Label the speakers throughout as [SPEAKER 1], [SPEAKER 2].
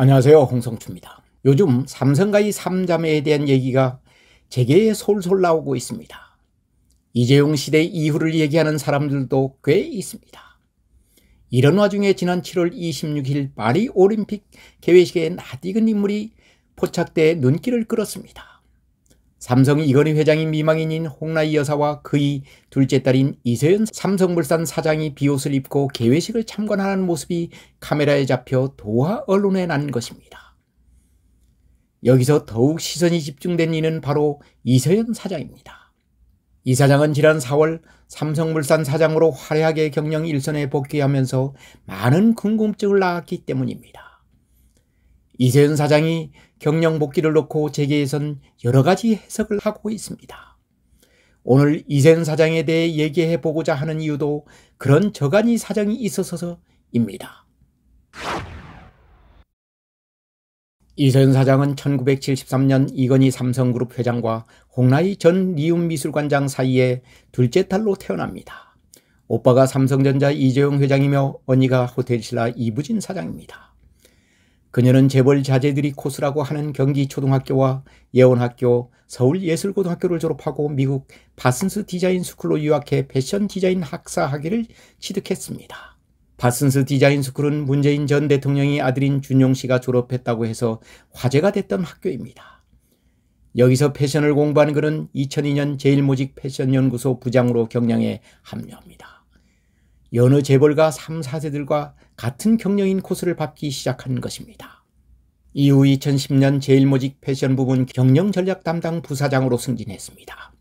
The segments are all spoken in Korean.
[SPEAKER 1] 안녕하세요. 홍성추입니다. 요즘 삼성과 의 삼자매에 대한 얘기가 제게 솔솔 나오고 있습니다. 이재용 시대 이후를 얘기하는 사람들도 꽤 있습니다. 이런 와중에 지난 7월 26일 파리 올림픽 개회식에 낯익은 인물이 포착돼 눈길을 끌었습니다. 삼성 이건희 회장이 미망인인 홍라희 여사와 그의 둘째 딸인 이세윤 삼성물산 사장이 비옷을 입고 개회식을 참관하는 모습이 카메라에 잡혀 도화 언론에 난 것입니다. 여기서 더욱 시선이 집중된 이는 바로 이세윤 사장입니다. 이 사장은 지난 4월 삼성물산 사장으로 화려하게 경영 일선에 복귀하면서 많은 궁금증을 낳았기 때문입니다. 이세윤 사장이 경영 복귀를 놓고 재계에선 여러 가지 해석을 하고 있습니다. 오늘 이젠 사장에 대해 얘기해 보고자 하는 이유도 그런 저간이 사정이 있어서입니다. 이선 사장은 1973년 이건희 삼성그룹 회장과 홍라희 전 리움미술관장 사이에 둘째 딸로 태어납니다. 오빠가 삼성전자 이재용 회장이며 언니가 호텔신라 이부진 사장입니다. 그녀는 재벌 자제들이 코스라고 하는 경기초등학교와 예원학교, 서울예술고등학교를 졸업하고 미국 바슨스 디자인 스쿨로 유학해 패션 디자인 학사 학위를 취득했습니다. 바슨스 디자인 스쿨은 문재인 전 대통령의 아들인 준용 씨가 졸업했다고 해서 화제가 됐던 학교입니다. 여기서 패션을 공부한 그는 2002년 제일모직 패션연구소 부장으로 경량에 합류합니다. 연어 재벌가 3, 4세들과 같은 경영인 코스를 밟기 시작한 것입니다. 이후 2010년 제일모직 패션 부문 경영 전략 담당 부사장으로 승진했습니다.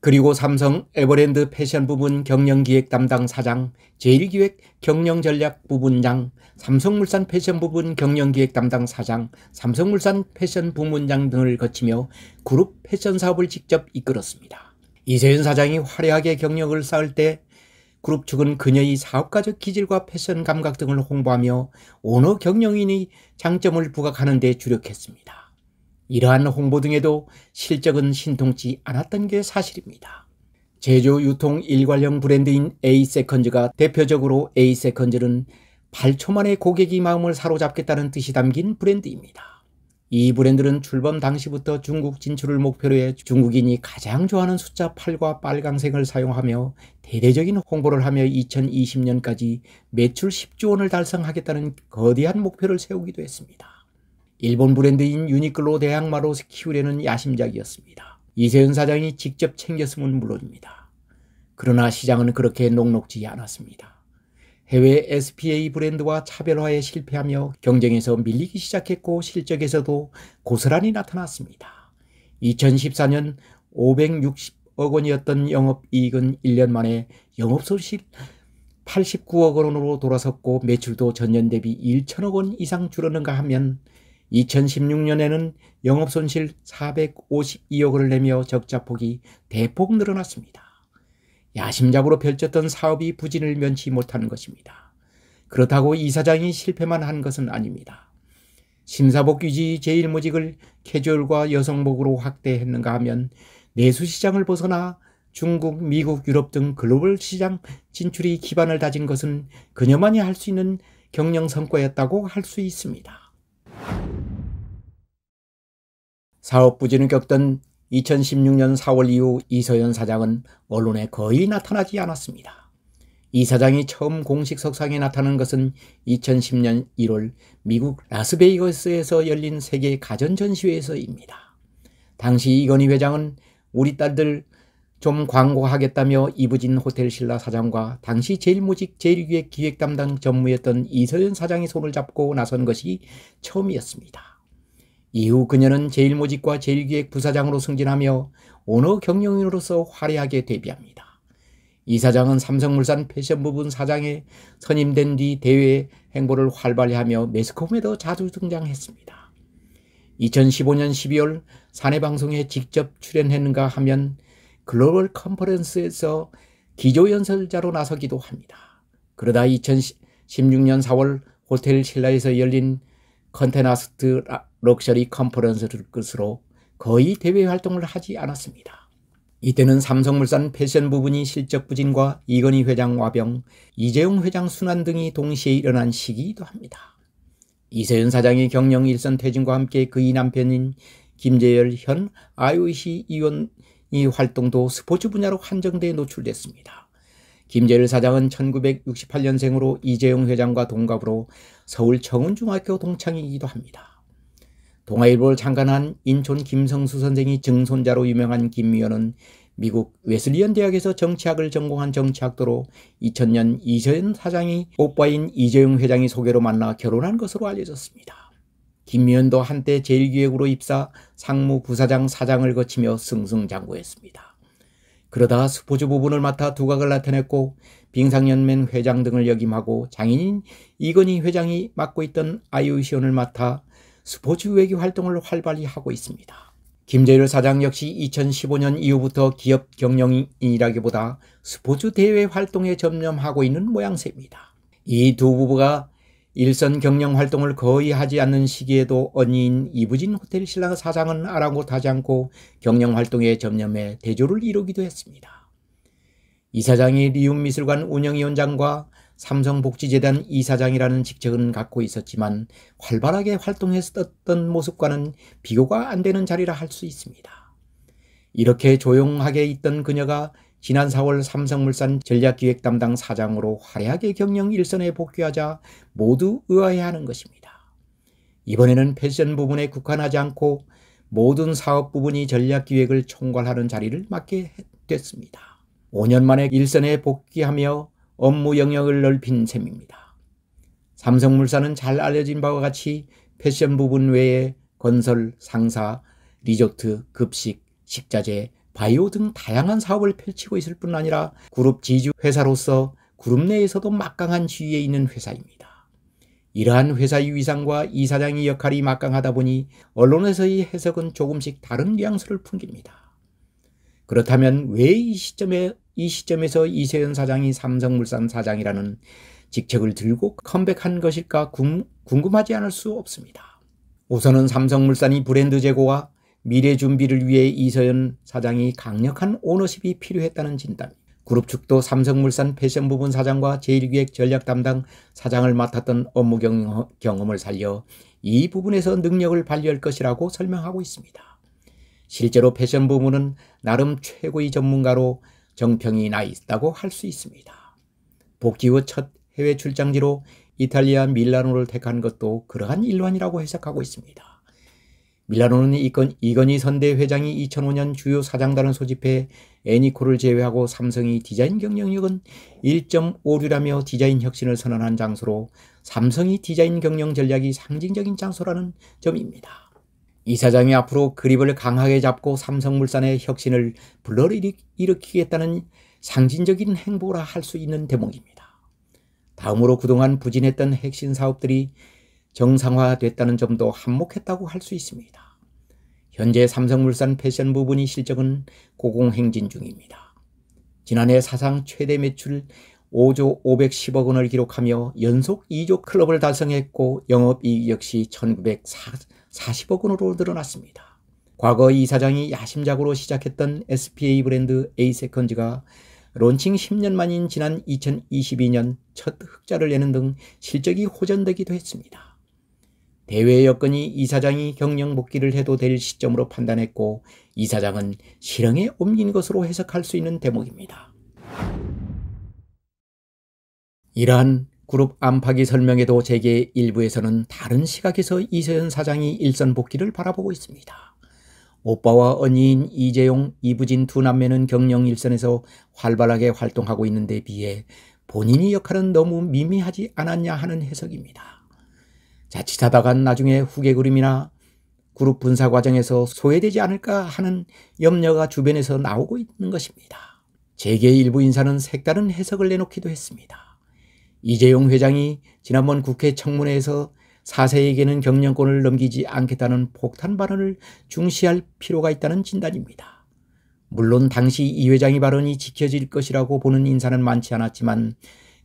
[SPEAKER 1] 그리고 삼성 에버랜드 패션 부문 경영기획 담당 사장, 제일기획 경영전략 부문장 삼성물산 패션 부문 경영기획 담당 사장, 삼성물산 패션 부문장 등을 거치며 그룹 패션 사업을 직접 이끌었습니다. 이세윤 사장이 화려하게 경력을 쌓을 때 그룹 측은 그녀의 사업가적 기질과 패션 감각 등을 홍보하며 오너 경영인의 장점을 부각하는 데 주력했습니다. 이러한 홍보 등에도 실적은 신통치 않았던 게 사실입니다. 제조 유통 일괄형 브랜드인 A세컨즈가 대표적으로 A세컨즈는 8초 만에 고객이 마음을 사로잡겠다는 뜻이 담긴 브랜드입니다. 이 브랜드는 출범 당시부터 중국 진출을 목표로 해 중국인이 가장 좋아하는 숫자 8과 빨강색을 사용하며 대대적인 홍보를 하며 2020년까지 매출 10조 원을 달성하겠다는 거대한 목표를 세우기도 했습니다. 일본 브랜드인 유니클로 대항마로 키우려는 야심작이었습니다. 이세윤 사장이 직접 챙겼음은 물론입니다. 그러나 시장은 그렇게 녹록지 않았습니다. 해외 SPA 브랜드와 차별화에 실패하며 경쟁에서 밀리기 시작했고 실적에서도 고스란히 나타났습니다. 2014년 560억 원이었던 영업이익은 1년 만에 영업손실 89억 원으로 돌아섰고 매출도 전년 대비 1천억 원 이상 줄었는가 하면 2016년에는 영업손실 452억 원을 내며 적자폭이 대폭 늘어났습니다. 야심작으로 펼쳤던 사업이 부진을 면치 못하는 것입니다. 그렇다고 이사장이 실패만 한 것은 아닙니다. 심사복귀지 제1모직을 캐주얼과 여성복으로 확대했는가 하면 내수시장을 벗어나 중국, 미국, 유럽 등 글로벌 시장 진출이 기반을 다진 것은 그녀만이 할 수 있는 경영 성과였다고 할 수 있습니다. 사업 부진을 겪던 2016년 4월 이후 이서연 사장은 언론에 거의 나타나지 않았습니다. 이 사장이 처음 공식 석상에 나타난 것은 2010년 1월 미국 라스베이거스에서 열린 세계 가전전시회에서입니다. 당시 이건희 회장은 우리 딸들 좀 광고하겠다며 이부진 호텔 신라 사장과 당시 제일모직 제일기획 기획 담당 전무였던 이서연 사장이 손을 잡고 나선 것이 처음이었습니다. 이후 그녀는 제1모직과 제1기획 부사장으로 승진하며 오너 경영인으로서 화려하게 데뷔합니다. 이 사장은 삼성물산 패션 부분 사장에 선임된 뒤 대외 행보를 활발히 하며 매스컴에도 자주 등장했습니다. 2015년 12월 사내 방송에 직접 출연했는가 하면 글로벌 컨퍼런스에서 기조연설자로 나서기도 합니다. 그러다 2016년 4월 호텔 신라에서 열린 컨테나스트 럭셔리 컨퍼런스를 끝으로 거의 대외 활동을 하지 않았습니다. 이때는 삼성물산 패션 부분이 실적 부진과 이건희 회장 와병, 이재용 회장 순환 등이 동시에 일어난 시기이기도 합니다. 이세윤 사장의 경영 일선 퇴진과 함께 그의 남편인 김재열 현 IOC 위원이 활동도 스포츠 분야로 한정돼 노출됐습니다. 김재일 사장은 1968년생으로 이재용 회장과 동갑으로 서울 청운중학교 동창이기도 합니다. 동아일보를 창간한 인촌 김성수 선생이 증손자로 유명한 김미연은 미국 웨슬리언 대학에서 정치학을 전공한 정치학도로 2000년 이재현 사장이 오빠인 이재용 회장이 소개로 만나 결혼한 것으로 알려졌습니다. 김미연도 한때 제일기획으로 입사 상무 부사장 사장을 거치며 승승장구했습니다. 그러다 스포츠 부분을 맡아 두각을 나타냈고 빙상연맹 회장 등을 역임하고 장인인 이건희 회장이 맡고 있던 아이유시온을 맡아 스포츠 외교 활동을 활발히 하고 있습니다. 김재열 사장 역시 2015년 이후부터 기업 경영인이라기보다 스포츠 대회 활동에 점념하고 있는 모양새입니다. 이 두 부부가 일선 경영 활동을 거의 하지 않는 시기에도 언니인 이부진 호텔 신랑 사장은 아랑곳하지 않고 경영 활동에 전념해 대조를 이루기도 했습니다. 이사장이 리움미술관 운영위원장과 삼성복지재단 이사장이라는 직책은 갖고 있었지만 활발하게 활동했었던 모습과는 비교가 안 되는 자리라 할 수 있습니다. 이렇게 조용하게 있던 그녀가 지난 4월 삼성물산 전략기획 담당 사장으로 화려하게 경영 일선에 복귀하자 모두 의아해하는 것입니다. 이번에는 패션 부분에 국한하지 않고 모든 사업 부분이 전략기획을 총괄하는 자리를 맡게 됐습니다. 5년 만에 일선에 복귀하며 업무 영역을 넓힌 셈입니다. 삼성물산은 잘 알려진 바와 같이 패션 부분 외에 건설, 상사, 리조트, 급식, 식자재, 바이오 등 다양한 사업을 펼치고 있을 뿐 아니라 그룹 지주 회사로서 그룹 내에서도 막강한 지위에 있는 회사입니다. 이러한 회사의 위상과 이사장의 역할이 막강하다 보니 언론에서의 해석은 조금씩 다른 뉘앙스를 풍깁니다. 그렇다면 왜 이 시점에 이 시점에서 이세현 사장이 삼성물산 사장이라는 직책을 들고 컴백한 것일까 궁금하지 않을 수 없습니다. 우선은 삼성물산이 브랜드 제고와 미래 준비를 위해 이서연 사장이 강력한 오너십이 필요했다는 진단. 그룹 축도 삼성물산 패션 부분 사장과 제1기획 전략 담당 사장을 맡았던 업무 경험을 살려 이 부분에서 능력을 발휘할 것이라고 설명하고 있습니다. 실제로 패션 부문은 나름 최고의 전문가로 정평이 나 있다고 할 수 있습니다. 복귀 후 첫 해외 출장지로 이탈리아 밀라노를 택한 것도 그러한 일환이라고 해석하고 있습니다. 밀라노는 이건, 이건희 선대 회장이 2005년 주요 사장단을 소집해 애니콜을 제외하고 삼성이 디자인 경영력은 1.5류라며 디자인 혁신을 선언한 장소로 삼성이 디자인 경영 전략이 상징적인 장소라는 점입니다. 이사장이 앞으로 그립을 강하게 잡고 삼성물산의 혁신을 불러일으키겠다는 상징적인 행보라 할 수 있는 대목입니다. 다음으로 그동안 부진했던 핵심 사업들이 정상화됐다는 점도 한몫했다고 할 수 있습니다. 현재 삼성물산 패션 부분이 실적은 고공행진 중입니다. 지난해 사상 최대 매출 5조 510억 원을 기록하며 연속 2조 클럽을 달성했고 영업이익 역시 1940억 원으로 늘어났습니다. 과거 이 사장이 야심작으로 시작했던 SPA 브랜드 A세컨즈가 론칭 10년 만인 지난 2022년 첫 흑자를 내는 등 실적이 호전되기도 했습니다. 대외 여건이 이사장이 경영 복귀를 해도 될 시점으로 판단했고 이사장은 실형에 옮긴 것으로 해석할 수 있는 대목입니다. 이러한 그룹 안팎이 설명에도 재계 일부에서는 다른 시각에서 이세현 사장이 일선 복귀를 바라보고 있습니다. 오빠와 언니인 이재용, 이부진 두 남매는 경영 일선에서 활발하게 활동하고 있는 데 비해 본인이 역할은 너무 미미하지 않았냐 하는 해석입니다. 자칫하다간 나중에 후계 그림이나 그룹 분사 과정에서 소외되지 않을까 하는 염려가 주변에서 나오고 있는 것입니다. 재계 일부 인사는 색다른 해석을 내놓기도 했습니다. 이재용 회장이 지난번 국회 청문회에서 사세에게는 경영권을 넘기지 않겠다는 폭탄 발언을 중시할 필요가 있다는 진단입니다. 물론 당시 이회장이 발언이 지켜질 것이라고 보는 인사는 많지 않았지만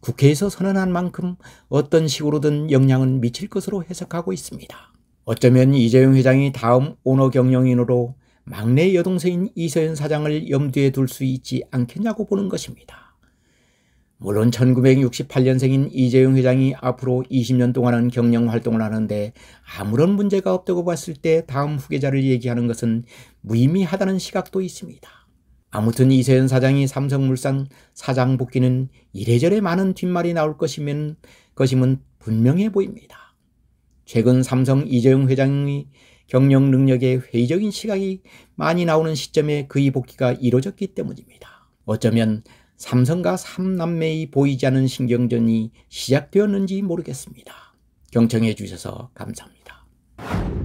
[SPEAKER 1] 국회에서 선언한 만큼 어떤 식으로든 영향은 미칠 것으로 해석하고 있습니다. 어쩌면 이재용 회장이 다음 오너 경영인으로 막내 여동생인 이서연 사장을 염두에 둘 수 있지 않겠냐고 보는 것입니다. 물론 1968년생인 이재용 회장이 앞으로 20년 동안은 경영 활동을 하는데 아무런 문제가 없다고 봤을 때 다음 후계자를 얘기하는 것은 무의미하다는 시각도 있습니다. 아무튼 이세현 사장이 삼성물산 사장 복귀는 이래저래 많은 뒷말이 나올 것이면, 것임은 분명해 보입니다. 최근 삼성 이재용 회장이 경영 능력에 회의적인 시각이 많이 나오는 시점에 그의 복귀가 이뤄졌기 때문입니다. 어쩌면 삼성과 삼남매의 보이지 않은 신경전이 시작되었는지 모르겠습니다. 경청해 주셔서 감사합니다.